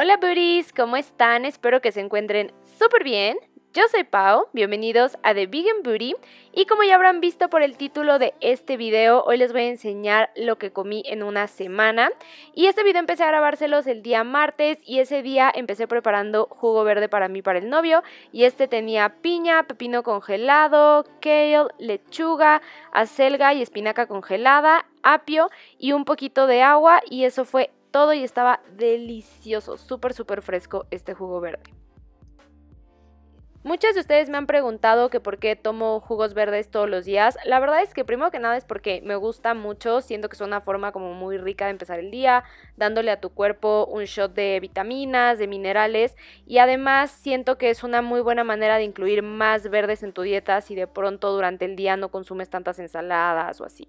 Hola Booties, ¿cómo están? Espero que se encuentren súper bien. Yo soy Pau, bienvenidos a The Vegan y como ya habrán visto por el título de este video, hoy les voy a enseñar lo que comí en una semana y este video empecé a grabárselos el día martes y ese día empecé preparando jugo verde para mí para el novio y este tenía piña, pepino congelado, kale, lechuga, acelga y espinaca congelada, apio y un poquito de agua y eso fue todo y estaba delicioso, súper, súper fresco este jugo verde. Muchas de ustedes me han preguntado que por qué tomo jugos verdes todos los días. La verdad es que primero que nada es porque me gusta mucho, siento que es una forma como muy rica de empezar el día, dándole a tu cuerpo un shot de vitaminas, de minerales y además siento que es una muy buena manera de incluir más verdes en tu dieta si de pronto durante el día no consumes tantas ensaladas o así.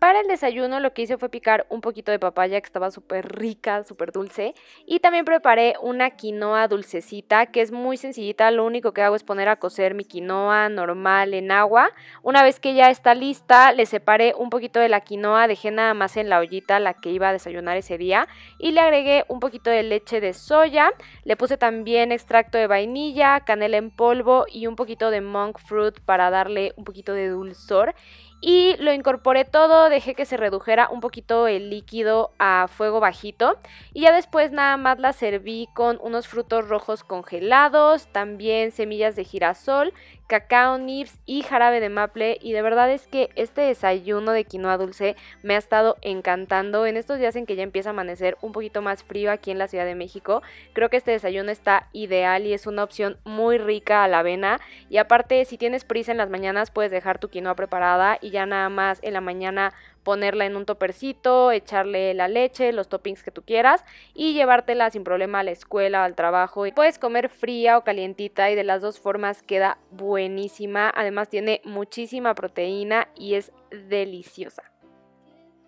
Para el desayuno lo que hice fue picar un poquito de papaya que estaba súper rica, súper dulce. Y también preparé una quinoa dulcecita que es muy sencillita. Lo único que hago es poner a cocer mi quinoa normal en agua. Una vez que ya está lista, le separé un poquito de la quinoa. Dejé nada más en la ollita la que iba a desayunar ese día. Y le agregué un poquito de leche de soya. Le puse también extracto de vainilla, canela en polvo y un poquito de monk fruit para darle un poquito de dulzor y lo incorporé todo, dejé que se redujera un poquito el líquido a fuego bajito y ya después nada más la serví con unos frutos rojos congelados, también semillas de girasol cacao, nibs y jarabe de maple y de verdad es que este desayuno de quinoa dulce me ha estado encantando en estos días en que ya empieza a amanecer un poquito más frío aquí en la Ciudad de México. Creo que este desayuno está ideal y es una opción muy rica a la avena y aparte si tienes prisa en las mañanas puedes dejar tu quinoa preparada y ya nada más en la mañana ponerla en un topercito, echarle la leche, los toppings que tú quieras y llevártela sin problema a la escuela, o al trabajo. puedes comer fría o calientita y de las dos formas queda buenísima. Además tiene muchísima proteína y es deliciosa.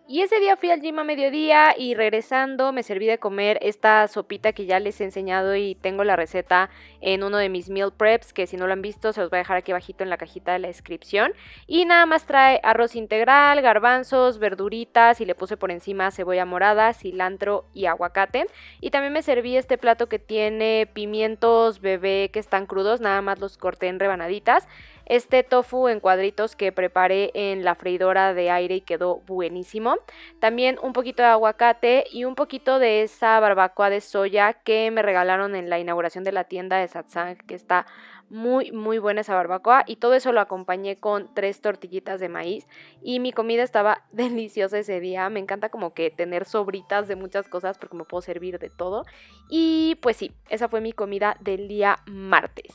Y ese día fui al gym a mediodía y regresando me serví de comer esta sopita que ya les he enseñado y tengo la receta en uno de mis meal preps que si no lo han visto se los voy a dejar aquí bajito en la cajita de la descripción. Y nada más trae arroz integral, garbanzos, verduritas y le puse por encima cebolla morada, cilantro y aguacate. Y también me serví este plato que tiene pimientos bebé que están crudos, nada más los corté en rebanaditas este tofu en cuadritos que preparé en la freidora de aire y quedó buenísimo. También un poquito de aguacate y un poquito de esa barbacoa de soya que me regalaron en la inauguración de la tienda de Satsang, que está muy muy buena esa barbacoa y todo eso lo acompañé con tres tortillitas de maíz y mi comida estaba deliciosa ese día, me encanta como que tener sobritas de muchas cosas porque me puedo servir de todo y pues sí, esa fue mi comida del día martes.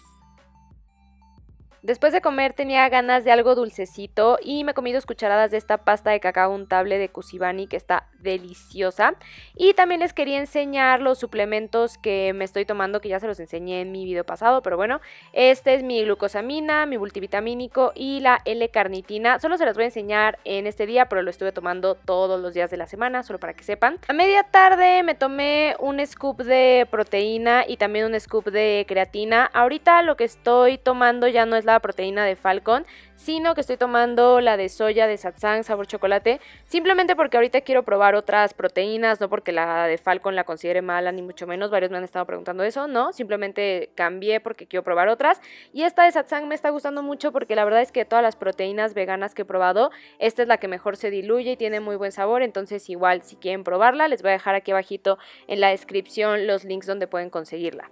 Después de comer tenía ganas de algo dulcecito y me comí dos cucharadas de esta pasta de cacao untable de Kusibani que está deliciosa. Y también les quería enseñar los suplementos que me estoy tomando que ya se los enseñé en mi video pasado, pero bueno, este es mi glucosamina, mi multivitamínico y la L-carnitina. Solo se las voy a enseñar en este día, pero lo estuve tomando todos los días de la semana, solo para que sepan. A media tarde me tomé un scoop de proteína y también un scoop de creatina. Ahorita lo que estoy tomando ya no es la proteína de Falcon, sino que estoy tomando la de soya de satsang, sabor chocolate, simplemente porque ahorita quiero probar otras proteínas, no porque la de Falcon la considere mala ni mucho menos, varios me han estado preguntando eso, no, simplemente cambié porque quiero probar otras y esta de satsang me está gustando mucho porque la verdad es que de todas las proteínas veganas que he probado, esta es la que mejor se diluye y tiene muy buen sabor, entonces igual si quieren probarla les voy a dejar aquí abajito en la descripción los links donde pueden conseguirla.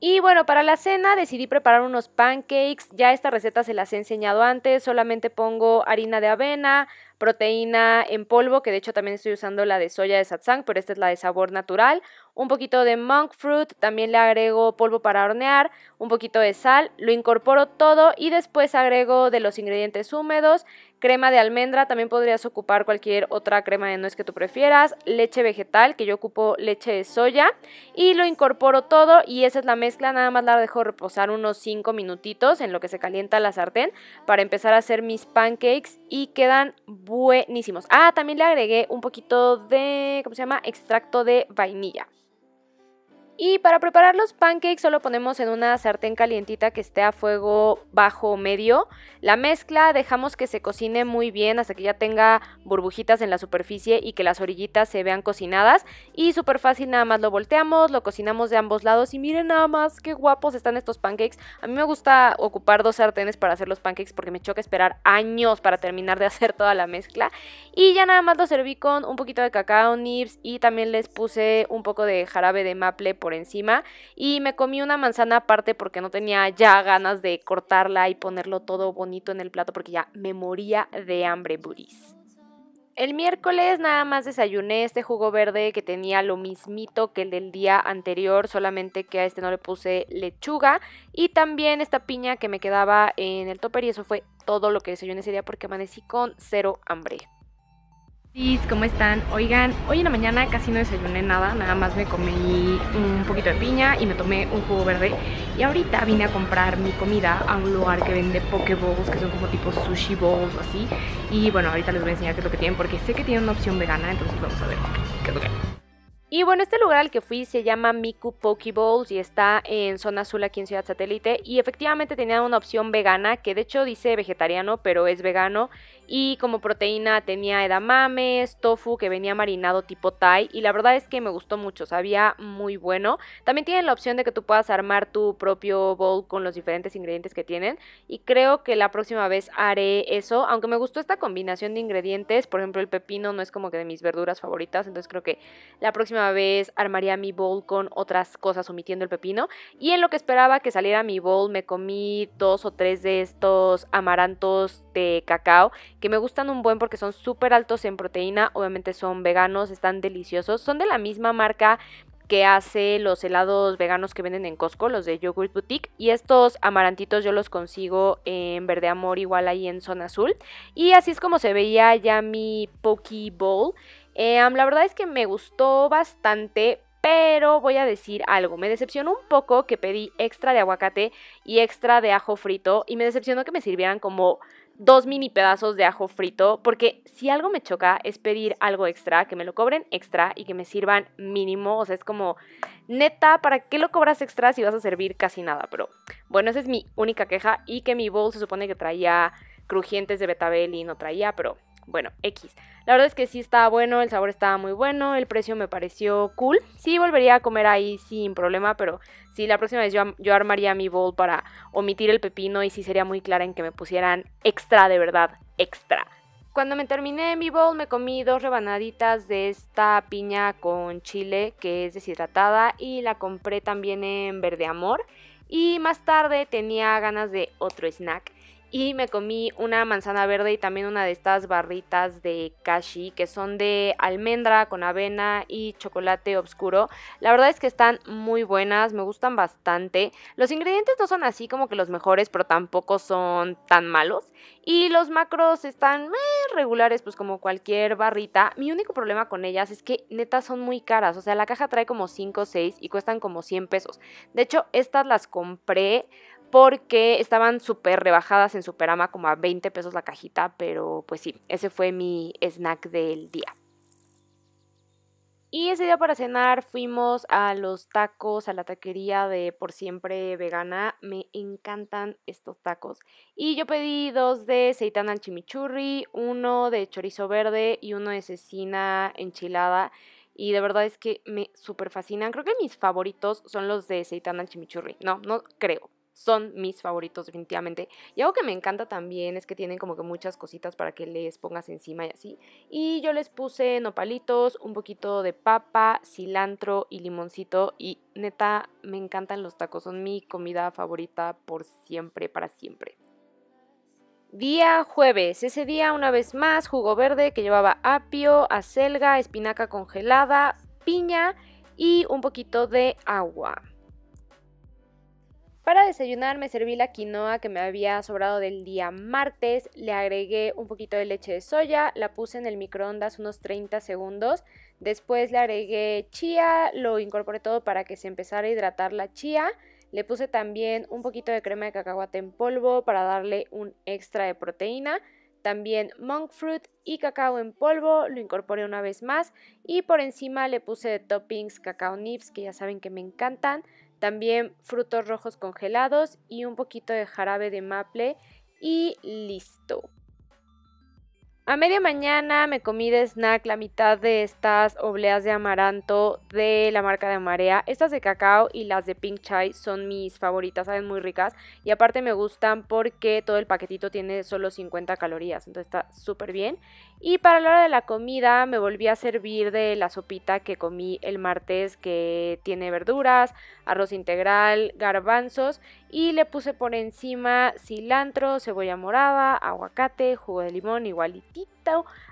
Y bueno, para la cena decidí preparar unos pancakes, ya esta receta se las he enseñado antes, solamente pongo harina de avena, proteína en polvo, que de hecho también estoy usando la de soya de satsang, pero esta es la de sabor natural, un poquito de monk fruit, también le agrego polvo para hornear, un poquito de sal, lo incorporo todo y después agrego de los ingredientes húmedos, crema de almendra, también podrías ocupar cualquier otra crema de nuez que tú prefieras, leche vegetal, que yo ocupo leche de soya, y lo incorporo todo y esa es la mezcla, nada más la dejo reposar unos 5 minutitos en lo que se calienta la sartén para empezar a hacer mis pancakes y quedan buenísimos. Ah, también le agregué un poquito de, ¿cómo se llama? Extracto de vainilla. Y para preparar los pancakes solo ponemos en una sartén calientita que esté a fuego bajo o medio. La mezcla dejamos que se cocine muy bien hasta que ya tenga burbujitas en la superficie y que las orillitas se vean cocinadas. Y súper fácil nada más lo volteamos, lo cocinamos de ambos lados y miren nada más qué guapos están estos pancakes. A mí me gusta ocupar dos sartenes para hacer los pancakes porque me choca esperar años para terminar de hacer toda la mezcla. Y ya nada más lo serví con un poquito de cacao, nibs y también les puse un poco de jarabe de maple por encima y me comí una manzana aparte porque no tenía ya ganas de cortarla y ponerlo todo bonito en el plato porque ya me moría de hambre, buris. El miércoles nada más desayuné este jugo verde que tenía lo mismito que el del día anterior, solamente que a este no le puse lechuga y también esta piña que me quedaba en el topper y eso fue todo lo que desayuné ese día porque amanecí con cero hambre. ¿Cómo están? Oigan, hoy en la mañana casi no desayuné nada, nada más me comí un poquito de piña y me tomé un jugo verde y ahorita vine a comprar mi comida a un lugar que vende poke que son como tipo sushi bowls o así y bueno, ahorita les voy a enseñar qué es lo que tienen porque sé que tienen una opción vegana, entonces vamos a ver qué es lo que hay. Y bueno, este lugar al que fui se llama Miku Pokeballs y está en zona azul aquí en Ciudad Satélite. Y efectivamente tenía una opción vegana, que de hecho dice vegetariano, pero es vegano. Y como proteína tenía edamames, tofu que venía marinado tipo Thai. Y la verdad es que me gustó mucho, sabía muy bueno. También tienen la opción de que tú puedas armar tu propio bowl con los diferentes ingredientes que tienen. Y creo que la próxima vez haré eso, aunque me gustó esta combinación de ingredientes. Por ejemplo, el pepino no es como que de mis verduras favoritas, entonces creo que la próxima vez armaría mi bowl con otras cosas, omitiendo el pepino. Y en lo que esperaba que saliera mi bowl, me comí dos o tres de estos amarantos de cacao, que me gustan un buen porque son súper altos en proteína, obviamente son veganos, están deliciosos, son de la misma marca que hace los helados veganos que venden en Costco, los de Yogurt Boutique. Y estos amarantitos yo los consigo en Verde Amor, igual ahí en Zona Azul. Y así es como se veía ya mi Pokey Bowl. Em, la verdad es que me gustó bastante, pero voy a decir algo. Me decepcionó un poco que pedí extra de aguacate y extra de ajo frito. Y me decepcionó que me sirvieran como dos mini pedazos de ajo frito. Porque si algo me choca es pedir algo extra, que me lo cobren extra y que me sirvan mínimo. O sea, es como, neta, ¿para qué lo cobras extra si vas a servir casi nada? Pero bueno, esa es mi única queja. Y que mi bowl se supone que traía crujientes de betabel y no traía, pero bueno, X. La verdad es que sí estaba bueno, el sabor estaba muy bueno, el precio me pareció cool. Sí, volvería a comer ahí sin problema, pero sí, la próxima vez yo, yo armaría mi bowl para omitir el pepino y sí sería muy clara en que me pusieran extra, de verdad, extra. Cuando me terminé mi bowl me comí dos rebanaditas de esta piña con chile que es deshidratada y la compré también en Verde Amor. Y más tarde tenía ganas de otro snack y me comí una manzana verde y también una de estas barritas de kashi que son de almendra con avena y chocolate oscuro. La verdad es que están muy buenas, me gustan bastante. Los ingredientes no son así como que los mejores, pero tampoco son tan malos. Y los macros están muy regulares, pues como cualquier barrita. Mi único problema con ellas es que neta son muy caras. O sea, la caja trae como 5 o 6 y cuestan como 100 pesos. De hecho, estas las compré porque estaban súper rebajadas en Superama como a 20 pesos la cajita, pero pues sí, ese fue mi snack del día. Y ese día para cenar fuimos a los tacos, a la taquería de Por Siempre Vegana. Me encantan estos tacos. Y yo pedí dos de seitán al chimichurri, uno de chorizo verde y uno de cecina enchilada. Y de verdad es que me súper fascinan. Creo que mis favoritos son los de seitán al chimichurri. No, no creo son mis favoritos definitivamente. Y algo que me encanta también es que tienen como que muchas cositas para que les pongas encima y así. Y yo les puse nopalitos, un poquito de papa, cilantro y limoncito. Y neta, me encantan los tacos, son mi comida favorita por siempre, para siempre. Día jueves, ese día una vez más jugo verde que llevaba apio, acelga, espinaca congelada, piña y un poquito de agua. Para desayunar me serví la quinoa que me había sobrado del día martes, le agregué un poquito de leche de soya, la puse en el microondas unos 30 segundos, después le agregué chía, lo incorporé todo para que se empezara a hidratar la chía, le puse también un poquito de crema de cacahuate en polvo para darle un extra de proteína, también monk fruit y cacao en polvo, lo incorporé una vez más y por encima le puse toppings cacao nibs que ya saben que me encantan, también frutos rojos congelados y un poquito de jarabe de maple y listo. A media mañana me comí de snack la mitad de estas obleas de amaranto de la marca de Marea. Estas de cacao y las de pink chai son mis favoritas, saben muy ricas. Y aparte me gustan porque todo el paquetito tiene solo 50 calorías, entonces está súper bien. Y para la hora de la comida me volví a servir de la sopita que comí el martes que tiene verduras, arroz integral, garbanzos y le puse por encima cilantro, cebolla morada, aguacate, jugo de limón igualitito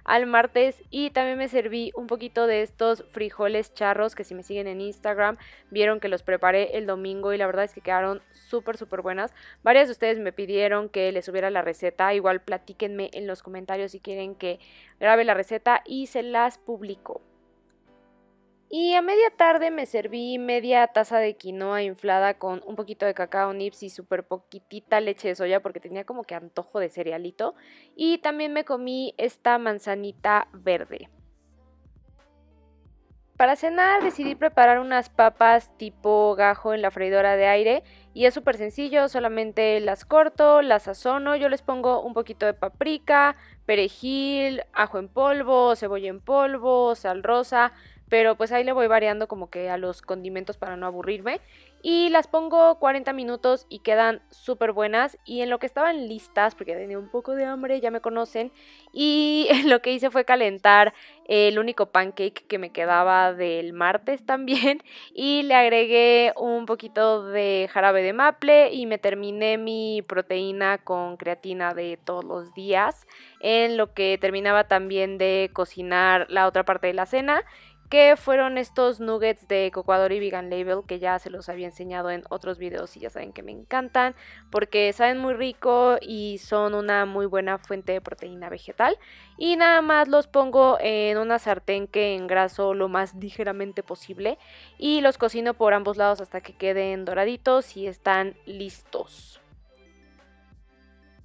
al martes y también me serví un poquito de estos frijoles charros que si me siguen en Instagram vieron que los preparé el domingo y la verdad es que quedaron súper súper buenas. Varias de ustedes me pidieron que les subiera la receta, igual platíquenme en los comentarios si quieren que grabe la receta y se las publico. Y a media tarde me serví media taza de quinoa inflada con un poquito de cacao nips y súper poquitita leche de soya porque tenía como que antojo de cerealito. Y también me comí esta manzanita verde. Para cenar decidí preparar unas papas tipo gajo en la freidora de aire y es súper sencillo, solamente las corto, las sazono, yo les pongo un poquito de paprika, perejil, ajo en polvo, cebolla en polvo, sal rosa, pero pues ahí le voy variando como que a los condimentos para no aburrirme y las pongo 40 minutos y quedan súper buenas y en lo que estaban listas porque tenía un poco de hambre ya me conocen y lo que hice fue calentar el único pancake que me quedaba del martes también y le agregué un poquito de jarabe de maple y me terminé mi proteína con creatina de todos los días en lo que terminaba también de cocinar la otra parte de la cena que fueron estos nuggets de Cocoador y Vegan Label que ya se los había enseñado en otros videos y ya saben que me encantan porque saben muy rico y son una muy buena fuente de proteína vegetal y nada más los pongo en una sartén que engraso lo más ligeramente posible y los cocino por ambos lados hasta que queden doraditos y están listos.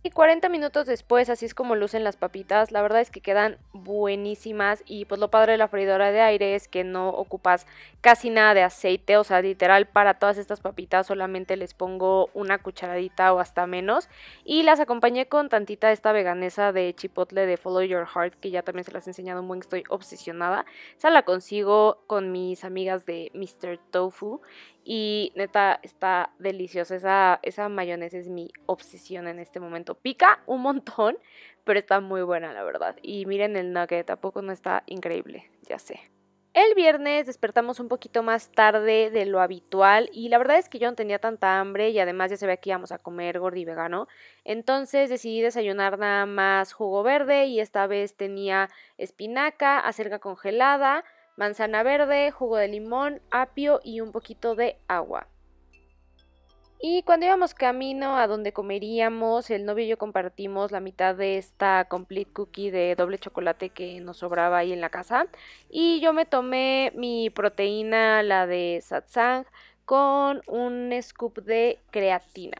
Y 40 minutos después, así es como lucen las papitas. La verdad es que quedan buenísimas. Y pues lo padre de la freidora de aire es que no ocupas casi nada de aceite. O sea, literal, para todas estas papitas solamente les pongo una cucharadita o hasta menos. Y las acompañé con tantita esta veganesa de chipotle de Follow Your Heart, que ya también se las he enseñado un buen. Estoy obsesionada. O la consigo con mis amigas de Mr. Tofu. Y neta, está deliciosa. Esa, esa mayonesa es mi obsesión en este momento. Pica un montón, pero está muy buena, la verdad. Y miren el nugget, tampoco no está increíble, ya sé. El viernes despertamos un poquito más tarde de lo habitual y la verdad es que yo no tenía tanta hambre y además ya se ve que íbamos a comer gordi vegano. Entonces decidí desayunar nada más jugo verde y esta vez tenía espinaca, acerca congelada, manzana verde, jugo de limón, apio y un poquito de agua. Y cuando íbamos camino a donde comeríamos, el novio y yo compartimos la mitad de esta complete cookie de doble chocolate que nos sobraba ahí en la casa. Y yo me tomé mi proteína, la de satsang, con un scoop de creatina.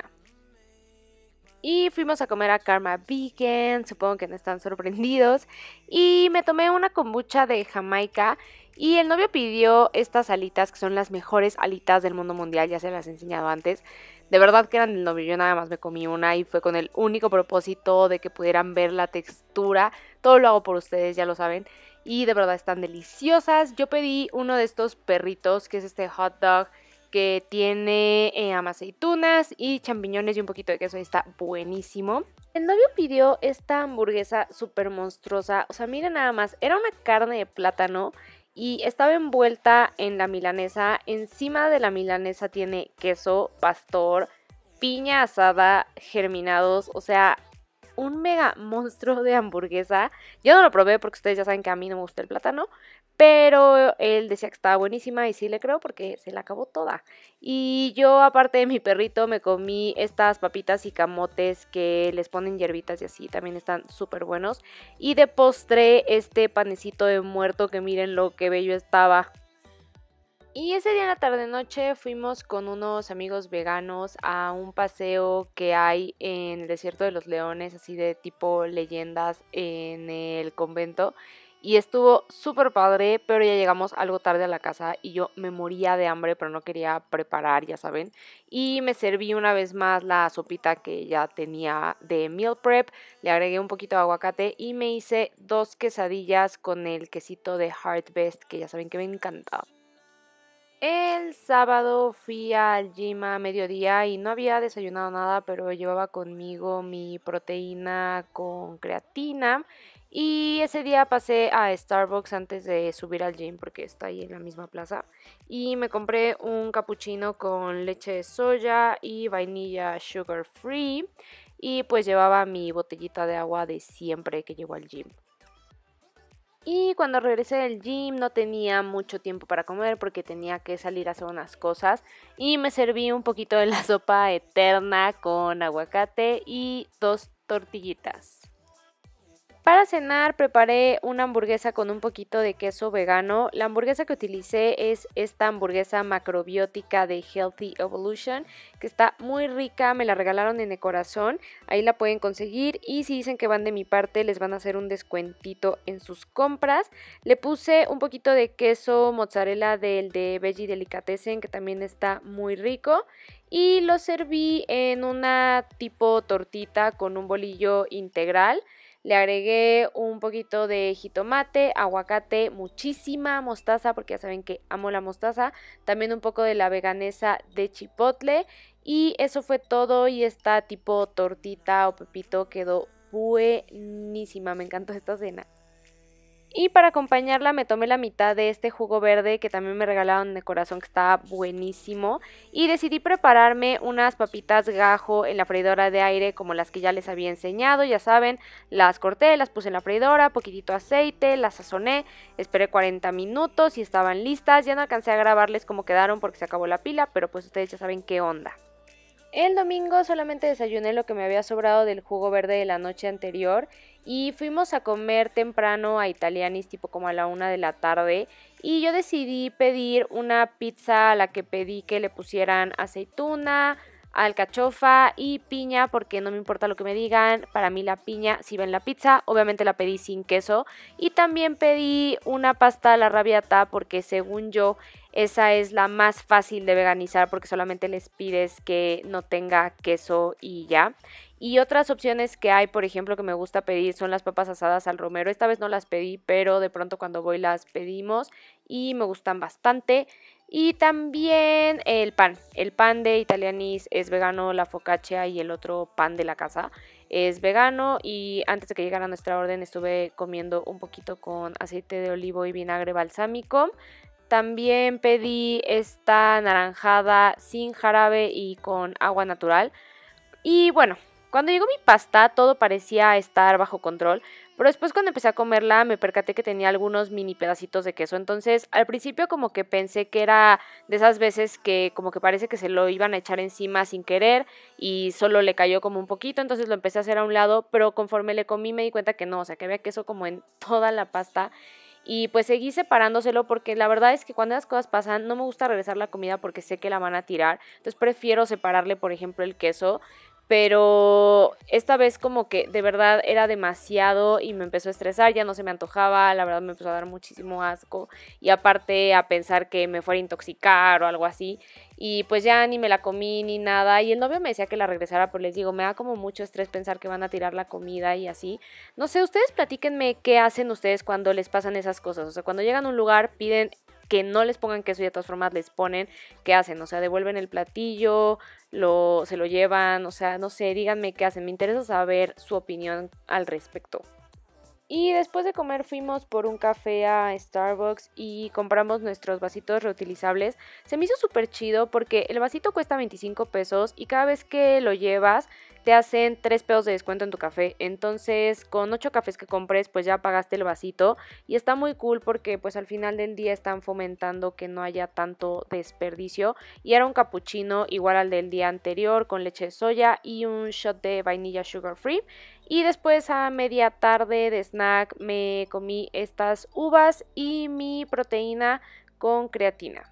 Y fuimos a comer a Karma Vegan, supongo que no están sorprendidos. Y me tomé una kombucha de Jamaica y el novio pidió estas alitas, que son las mejores alitas del mundo mundial, ya se las he enseñado antes. De verdad que eran del novio, yo nada más me comí una y fue con el único propósito de que pudieran ver la textura. Todo lo hago por ustedes, ya lo saben. Y de verdad están deliciosas. Yo pedí uno de estos perritos, que es este hot dog que tiene eh, aceitunas y champiñones y un poquito de queso. Y está buenísimo. El novio pidió esta hamburguesa súper monstruosa. O sea, miren nada más. Era una carne de plátano y estaba envuelta en la milanesa. Encima de la milanesa tiene queso, pastor, piña asada, germinados, o sea, un mega monstruo de hamburguesa. Yo no lo probé porque ustedes ya saben que a mí no me gusta el plátano, pero él decía que estaba buenísima y sí le creo porque se la acabó toda. Y yo, aparte de mi perrito, me comí estas papitas y camotes que les ponen hierbitas y así, también están súper buenos. Y de postre, este panecito de muerto que miren lo que bello estaba. Y ese día en la tarde-noche fuimos con unos amigos veganos a un paseo que hay en el desierto de los leones, así de tipo leyendas en el convento. Y estuvo súper padre, pero ya llegamos algo tarde a la casa y yo me moría de hambre, pero no quería preparar, ya saben. Y me serví una vez más la sopita que ya tenía de meal prep, le agregué un poquito de aguacate y me hice dos quesadillas con el quesito de Heart Best, que ya saben que me encanta. El sábado fui al gym a mediodía y no había desayunado nada, pero llevaba conmigo mi proteína con creatina y ese día pasé a Starbucks antes de subir al gym porque está ahí en la misma plaza. Y me compré un cappuccino con leche de soya y vainilla sugar free. Y pues llevaba mi botellita de agua de siempre que llevo al gym. Y cuando regresé del gym no tenía mucho tiempo para comer porque tenía que salir a hacer unas cosas y me serví un poquito de la sopa eterna con aguacate y dos tortillitas. Para cenar preparé una hamburguesa con un poquito de queso vegano. La hamburguesa que utilicé es esta hamburguesa macrobiótica de Healthy Evolution, que está muy rica, me la regalaron en el corazón, ahí la pueden conseguir y si dicen que van de mi parte les van a hacer un descuentito en sus compras. Le puse un poquito de queso mozzarella del de Veggie Delicatessen, que también está muy rico y lo serví en una tipo tortita con un bolillo integral. Le agregué un poquito de jitomate, aguacate, muchísima mostaza, porque ya saben que amo la mostaza. También un poco de la veganesa de chipotle. Y eso fue todo y esta tipo tortita o pepito quedó buenísima. Me encantó esta cena. Y para acompañarla me tomé la mitad de este jugo verde que también me regalaron de corazón que está buenísimo. Y decidí prepararme unas papitas gajo en la freidora de aire como las que ya les había enseñado. Ya saben, las corté, las puse en la freidora, poquitito aceite, las sazoné, esperé 40 minutos y estaban listas. Ya no alcancé a grabarles cómo quedaron porque se acabó la pila, pero pues ustedes ya saben qué onda. El domingo solamente desayuné lo que me había sobrado del jugo verde de la noche anterior y fuimos a comer temprano a Italianis, tipo como a la una de la tarde. Y yo decidí pedir una pizza a la que pedí que le pusieran aceituna, alcachofa y piña, porque no me importa lo que me digan, para mí la piña si ven la pizza, obviamente la pedí sin queso. Y también pedí una pasta a la rabiata, porque según yo esa es la más fácil de veganizar, porque solamente les pides que no tenga queso y ya. Y otras opciones que hay, por ejemplo, que me gusta pedir son las papas asadas al romero. Esta vez no las pedí, pero de pronto cuando voy las pedimos y me gustan bastante. Y también el pan. El pan de Italianis es vegano, la focaccia y el otro pan de la casa es vegano. Y antes de que llegara nuestra orden estuve comiendo un poquito con aceite de olivo y vinagre balsámico. También pedí esta naranjada sin jarabe y con agua natural. Y bueno, cuando llegó mi pasta todo parecía estar bajo control, pero después cuando empecé a comerla me percaté que tenía algunos mini pedacitos de queso, entonces al principio como que pensé que era de esas veces que como que parece que se lo iban a echar encima sin querer y solo le cayó como un poquito, entonces lo empecé a hacer a un lado, pero conforme le comí me di cuenta que no, o sea que había queso como en toda la pasta y pues seguí separándoselo porque la verdad es que cuando las cosas pasan no me gusta regresar la comida porque sé que la van a tirar. Entonces prefiero separarle, por ejemplo, el queso pero esta vez como que de verdad era demasiado y me empezó a estresar, ya no se me antojaba, la verdad me empezó a dar muchísimo asco y aparte a pensar que me fuera a intoxicar o algo así y pues ya ni me la comí ni nada y el novio me decía que la regresara, pero les digo, me da como mucho estrés pensar que van a tirar la comida y así. No sé, ustedes platíquenme qué hacen ustedes cuando les pasan esas cosas, o sea, cuando llegan a un lugar piden que no les pongan queso y de todas formas les ponen, ¿qué hacen? O sea, devuelven el platillo, lo, se lo llevan, o sea, no sé, díganme qué hacen. Me interesa saber su opinión al respecto. Y después de comer fuimos por un café a Starbucks y compramos nuestros vasitos reutilizables. Se me hizo súper chido porque el vasito cuesta 25 pesos y cada vez que lo llevas te hacen 3 pesos de descuento en tu café. Entonces con 8 cafés que compres pues ya pagaste el vasito y está muy cool porque pues al final del día están fomentando que no haya tanto desperdicio. Y era un cappuccino igual al del día anterior con leche de soya y un shot de vainilla sugar free. Y después a media tarde de snack me comí estas uvas y mi proteína con creatina.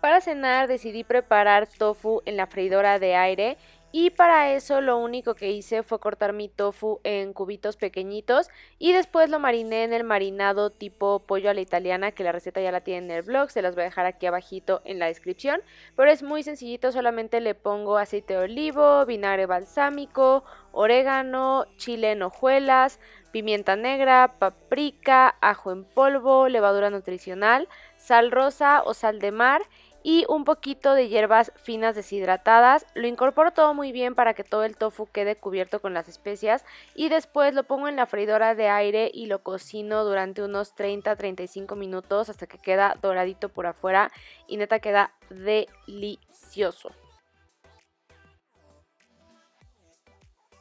Para cenar decidí preparar tofu en la freidora de aire y para eso lo único que hice fue cortar mi tofu en cubitos pequeñitos y después lo mariné en el marinado tipo pollo a la italiana, que la receta ya la tiene en el blog, se las voy a dejar aquí abajito en la descripción. Pero es muy sencillito, solamente le pongo aceite de olivo, vinagre balsámico, orégano, chile en hojuelas, pimienta negra, paprika, ajo en polvo, levadura nutricional, sal rosa o sal de mar y un poquito de hierbas finas deshidratadas. Lo incorporo todo muy bien para que todo el tofu quede cubierto con las especias y después lo pongo en la freidora de aire y lo cocino durante unos 30-35 minutos hasta que queda doradito por afuera y neta queda delicioso.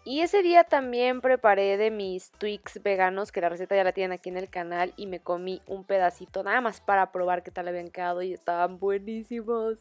Y ese día también preparé de mis Twix veganos, que la receta ya la tienen aquí en el canal, y me comí un pedacito nada más para probar qué tal habían quedado y estaban buenísimos.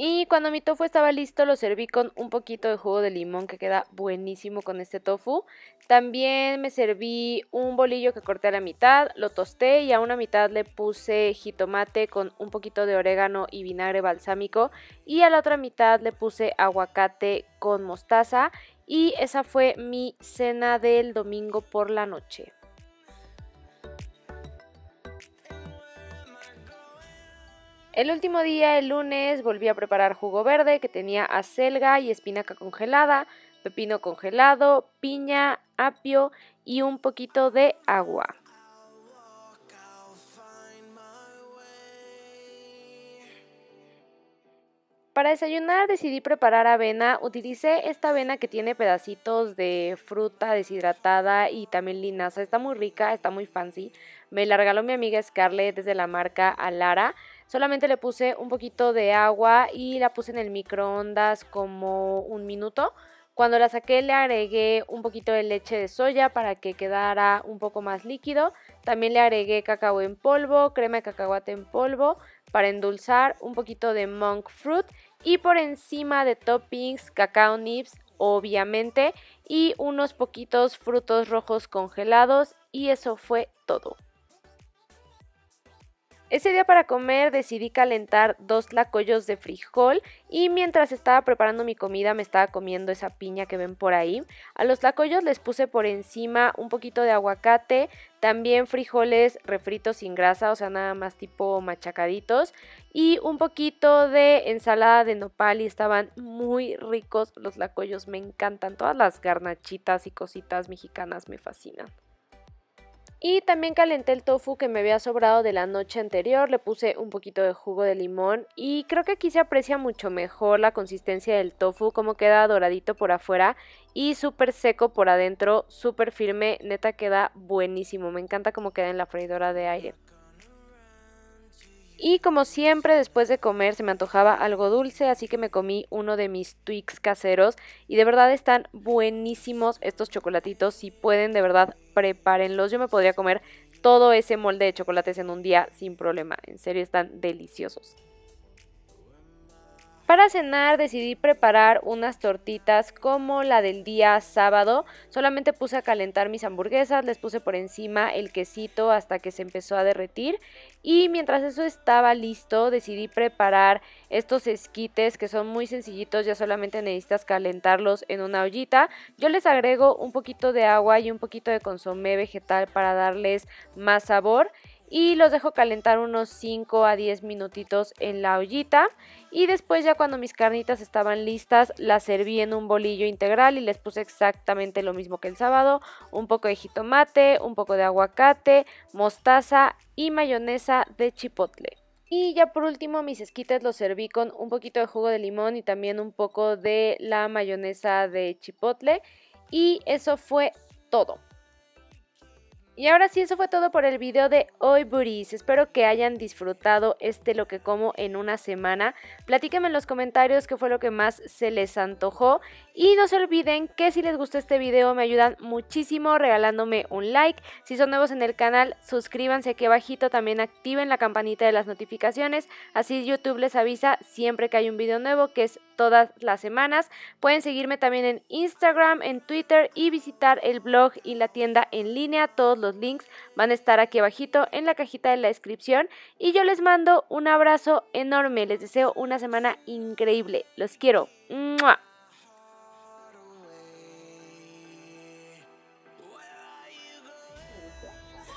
Y cuando mi tofu estaba listo lo serví con un poquito de jugo de limón que queda buenísimo con este tofu. También me serví un bolillo que corté a la mitad, lo tosté y a una mitad le puse jitomate con un poquito de orégano y vinagre balsámico y a la otra mitad le puse aguacate con mostaza y esa fue mi cena del domingo por la noche. El último día, el lunes, volví a preparar jugo verde que tenía acelga y espinaca congelada, pepino congelado, piña, apio y un poquito de agua. Para desayunar decidí preparar avena. Utilicé esta avena que tiene pedacitos de fruta deshidratada y también linaza. Está muy rica, está muy fancy. Me la regaló mi amiga Scarlett desde la marca Alara. Solamente le puse un poquito de agua y la puse en el microondas como un minuto. Cuando la saqué le agregué un poquito de leche de soya para que quedara un poco más líquido. También le agregué cacao en polvo, crema de cacahuate en polvo para endulzar, un poquito de monk fruit y por encima de toppings, cacao nibs, obviamente, y unos poquitos frutos rojos congelados y eso fue todo. Ese día para comer decidí calentar dos tlacoyos de frijol y mientras estaba preparando mi comida me estaba comiendo esa piña que ven por ahí. A los tlacoyos les puse por encima un poquito de aguacate, también frijoles refritos sin grasa, o sea nada más tipo machacaditos y un poquito de ensalada de nopal y estaban muy ricos los tlacoyos, me encantan todas las garnachitas y cositas mexicanas me fascinan. Y también calenté el tofu que me había sobrado de la noche anterior, le puse un poquito de jugo de limón y creo que aquí se aprecia mucho mejor la consistencia del tofu, como queda doradito por afuera y súper seco por adentro, súper firme, neta queda buenísimo, me encanta como queda en la freidora de aire. Y como siempre, después de comer se me antojaba algo dulce, así que me comí uno de mis Twix caseros. Y de verdad están buenísimos estos chocolatitos. Si pueden, de verdad, prepárenlos. Yo me podría comer todo ese molde de chocolates en un día sin problema. En serio, están deliciosos. Para cenar decidí preparar unas tortitas como la del día sábado. Solamente puse a calentar mis hamburguesas, les puse por encima el quesito hasta que se empezó a derretir. Y mientras eso estaba listo, decidí preparar estos esquites que son muy sencillitos, ya solamente necesitas calentarlos en una ollita. Yo les agrego un poquito de agua y un poquito de consomé vegetal para darles más sabor y los dejo calentar unos 5 a 10 minutitos en la ollita y después ya cuando mis carnitas estaban listas las serví en un bolillo integral y les puse exactamente lo mismo que el sábado, un poco de jitomate, un poco de aguacate, mostaza y mayonesa de chipotle. Y ya por último mis esquites los serví con un poquito de jugo de limón y también un poco de la mayonesa de chipotle y eso fue todo. Y ahora sí, eso fue todo por el video de hoy, Buris. Espero que hayan disfrutado este lo que como en una semana. Platíquenme en los comentarios qué fue lo que más se les antojó. Y no se olviden que si les gustó este video me ayudan muchísimo regalándome un like. Si son nuevos en el canal, suscríbanse aquí abajito. También activen la campanita de las notificaciones. Así YouTube les avisa siempre que hay un video nuevo, que es todas las semanas. Pueden seguirme también en Instagram, en Twitter y visitar el blog y la tienda en línea todos los los links van a estar aquí abajito en la cajita de la descripción y yo les mando un abrazo enorme, les deseo una semana increíble, los quiero.